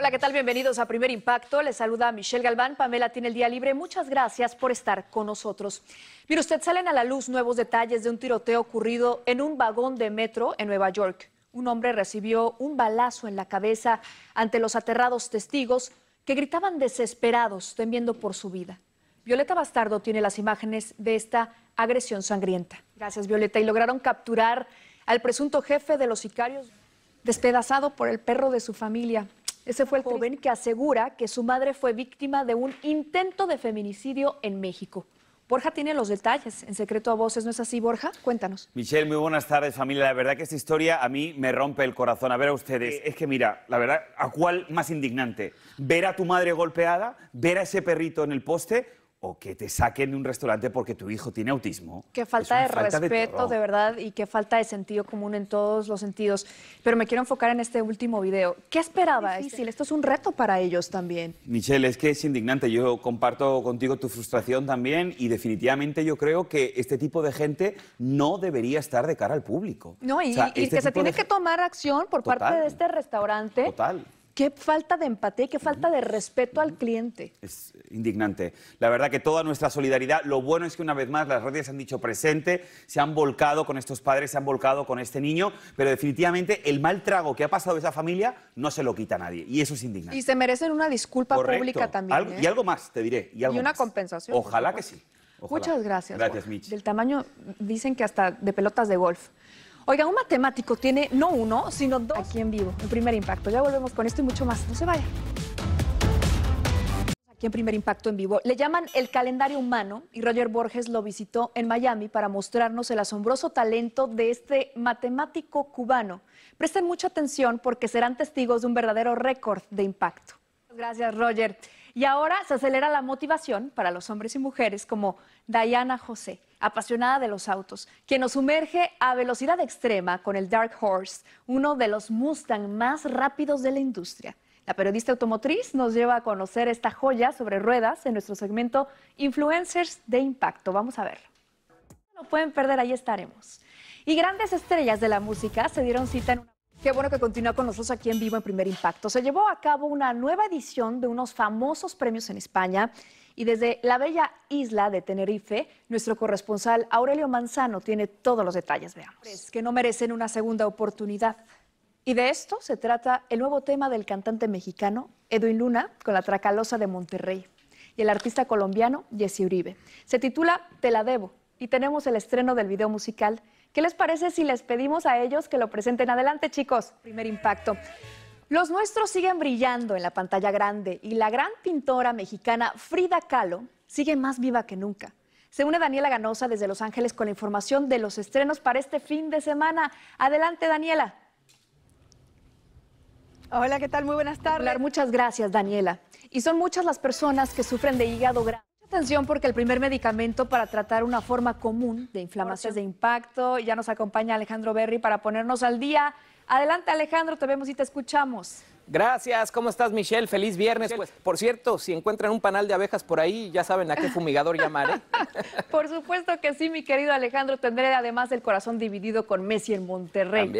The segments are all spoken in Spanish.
Hola, ¿qué tal? Bienvenidos a Primer Impacto. Les saluda Michelle Galván. Pamela tiene el día libre. Muchas gracias por estar con nosotros. Mire usted, salen a la luz nuevos detalles de un tiroteo ocurrido en un vagón de metro en Nueva York. Un hombre recibió un balazo en la cabeza ante los aterrados testigos que gritaban desesperados, temiendo por su vida. Violeta Bastardo tiene las imágenes de esta agresión sangrienta. Gracias, Violeta. Y lograron capturar al presunto jefe de los sicarios, despedazado por el perro de su familia. Ese fue el joven que asegura que su madre fue víctima de un intento de feminicidio en México. Borja tiene los detalles en secreto a voces, ¿no es así, Borja? Cuéntanos. Michelle, muy buenas tardes, familia. La verdad que esta historia a mí me rompe el corazón. A ver a ustedes. Es que mira, la verdad, ¿a cuál más indignante? ¿Ver a tu madre golpeada? ¿Ver a ese perrito en el poste? o que te saquen de un restaurante porque tu hijo tiene autismo. Qué falta de respeto, de, verdad, y qué falta de sentido común en todos los sentidos. Pero me quiero enfocar en este último video. ¿Qué esperaba? Es difícil, esto es un reto para ellos también. Michelle, es que es indignante. Yo comparto contigo tu frustración también y definitivamente yo creo que este tipo de gente no debería estar de cara al público. No, y, este que se tiene que tomar acción por parte de este restaurante. Total Qué falta de empatía, qué falta de respeto al cliente. Es indignante. La verdad que toda nuestra solidaridad, lo bueno es que una vez más las redes han dicho presente, se han volcado con estos padres, se han volcado con este niño, pero definitivamente el mal trago que ha pasado esa familia no se lo quita a nadie y eso es indignante. Y se merecen una disculpa pública también. Y ¿eh? algo más, te diré. Y, una compensación. Ojalá que sí. Muchas gracias. Gracias, Mitch. Del tamaño, dicen que hasta de pelotas de golf. Oiga, un matemático tiene no uno, sino dos. Aquí en vivo, en primer impacto. Ya volvemos con esto y mucho más. No se vaya. Aquí en primer impacto en vivo. Le llaman el calendario humano y Roger Borges lo visitó en Miami para mostrarnos el asombroso talento de este matemático cubano. Presten mucha atención porque serán testigos de un verdadero récord de impacto. Gracias, Roger. Y ahora se acelera la motivación para los hombres y mujeres como Diana José apasionada de los autos, que nos sumerge a velocidad extrema con el Dark Horse, uno de los Mustang más rápidos de la industria. La periodista automotriz nos lleva a conocer esta joya sobre ruedas en nuestro segmento Influencers de Impacto. Vamos a verlo. No pueden perder, ahí estaremos. Y grandes estrellas de la música se dieron cita en Qué bueno que continúa con nosotros aquí en vivo en Primer Impacto. Se llevó a cabo una nueva edición de unos famosos premios en España y desde la bella isla de Tenerife, nuestro corresponsal Aurelio Manzano tiene todos los detalles. Veamos. Que no merecen una segunda oportunidad. Y de esto se trata el nuevo tema del cantante mexicano Edwin Luna con la Tracalosa de Monterrey y el artista colombiano Jesse Uribe. Se titula Te la debo y tenemos el estreno del video musical. ¿Qué les parece si les pedimos a ellos que lo presenten? Adelante, chicos. Primer impacto. Los nuestros siguen brillando en la pantalla grande y la gran pintora mexicana Frida Kahlo sigue más viva que nunca. Se une Daniela Ganosa desde Los Ángeles con la información de los estrenos para este fin de semana. Adelante, Daniela. Hola, ¿qué tal? Muy buenas tardes. Muchas gracias, Daniela. Y son muchas las personas que sufren de hígado grave. Atención porque el primer medicamento para tratar una forma común de inflamación de impacto, ya nos acompaña Alejandro Berry para ponernos al día. Adelante Alejandro, te vemos y te escuchamos. Gracias, ¿cómo estás Michelle? Feliz viernes. Pues, por cierto, si encuentran un panal de abejas por ahí, ya saben a qué fumigador llamar. ¿eh? Por supuesto que sí, mi querido Alejandro. Tendré además el corazón dividido con Messi en Monterrey.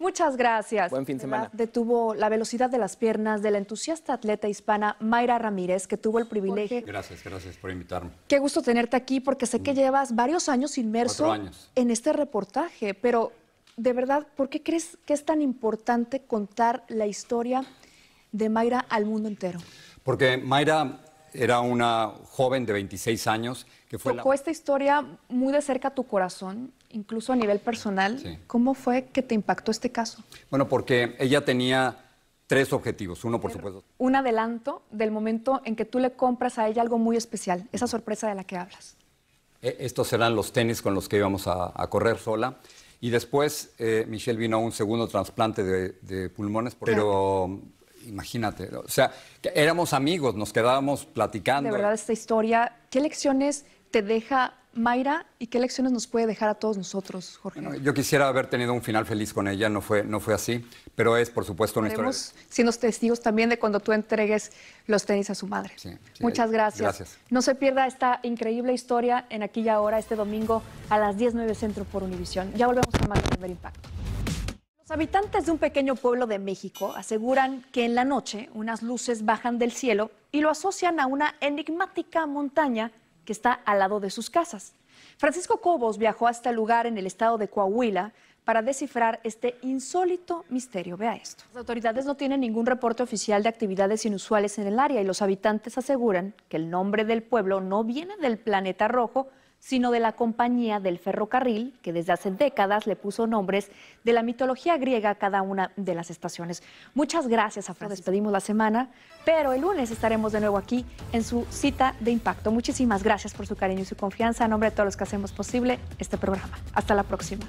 Muchas gracias. Buen fin de semana. Detuvo la velocidad de las piernas de la entusiasta atleta hispana Mayra Ramírez, que tuvo el privilegio. Gracias, gracias por invitarme. Qué gusto tenerte aquí porque sé que mm. llevas varios años inmerso en este reportaje, pero de verdad, ¿por qué crees que es tan importante contar la historia de Mayra al mundo entero? Porque Mayra era una joven de 26 años que fue... Tocó esta historia muy de cerca a tu corazón, incluso a nivel personal. ¿Cómo fue que te impactó este caso? Bueno, porque ella tenía tres objetivos. Uno, por supuesto. Un adelanto del momento en que tú le compras a ella algo muy especial, esa sorpresa de la que hablas. E, estos eran los tenis con los que íbamos a, a correr sola. Y después eh, Michelle vino a un segundo trasplante de, pulmones, pero imagínate, o sea, éramos amigos, nos quedábamos platicando. De verdad, esta historia, ¿qué lecciones te deja Mayra y qué lecciones nos puede dejar a todos nosotros, Jorge? yo quisiera haber tenido un final feliz con ella, no fue, no fue así, pero es, por supuesto, una historia. siendo testigos también de cuando tú entregues los tenis a su madre. Muchas eh, gracias. gracias. No se pierda esta increíble historia en Aquí y Ahora, este domingo a las 19 Centro por Univisión. Ya volvemos a más primer impacto. Los habitantes de un pequeño pueblo de México aseguran que en la noche unas luces bajan del cielo y lo asocian a una enigmática montaña que está al lado de sus casas. Francisco Cobos viajó hasta el lugar en el estado de Coahuila para descifrar este insólito misterio. Vea esto. Las autoridades no tienen ningún reporte oficial de actividades inusuales en el área y los habitantes aseguran que el nombre del pueblo no viene del planeta rojo, sino de la compañía del ferrocarril, que desde hace décadas le puso nombres de la mitología griega a cada una de las estaciones. Muchas gracias, Afro. Despedimos la semana, pero el lunes estaremos de nuevo aquí en su cita de impacto. Muchísimas gracias por su cariño y su confianza. En nombre de todos los que hacemos posible este programa. Hasta la próxima.